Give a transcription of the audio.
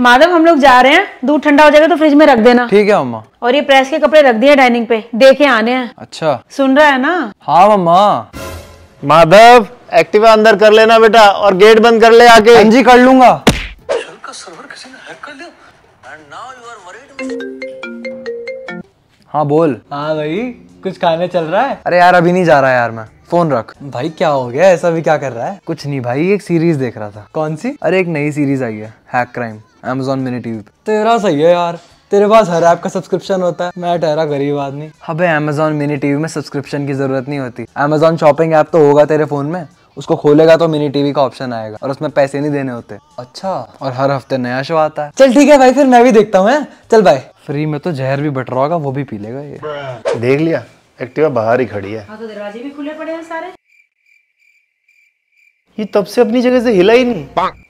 माधव हम लोग जा रहे हैं दूध ठंडा हो जाएगा तो फ्रिज में रख देना ठीक है मम्मा और ये प्रेस के कपड़े रख दिए डाइनिंग पे देखे आने हैं अच्छा सुन रहा है ना हाँ मम्मा माधव एक्टिवा अंदर कर लेना बेटा और गेट बंद कर ले आके हाँ जी कर लूंगा हाँ बोल हाँ भाई कुछ खाने चल रहा है अरे यार अभी नहीं जा रहा है यार मैं फोन रख भाई क्या हो गया ऐसा भी क्या कर रहा है कुछ नहीं भाई एक सीरीज देख रहा था कौन सी अरे एक नई सीरीज आई है hack crime Amazon mini TV पे तेरा सही है यार तेरे पास हर ऐप का सब्सक्रिप्शन होता है मैं ठहरा गरीब आदमी अब अमेजोन मिनी टीवी में सब्सक्रिप्शन की जरूरत नहीं होती अमेजोन शॉपिंग ऐप तो होगा तेरे फोन में उसको खोलेगा तो मिनी टीवी का ऑप्शन आएगा और उसमें पैसे नहीं देने होते अच्छा और हर हफ्ते नया शो आता है चल ठीक है भाई फिर मैं भी देखता हूँ चल भाई फ्री में तो जहर भी बट रहा होगा वो भी पी लेगा ये देख लिया एक्टिवा बाहर ही खड़ी है हाँ, तो दरवाजे भी खुले पड़े हैं सारे ये तब से अपनी जगह से हिला ही नहीं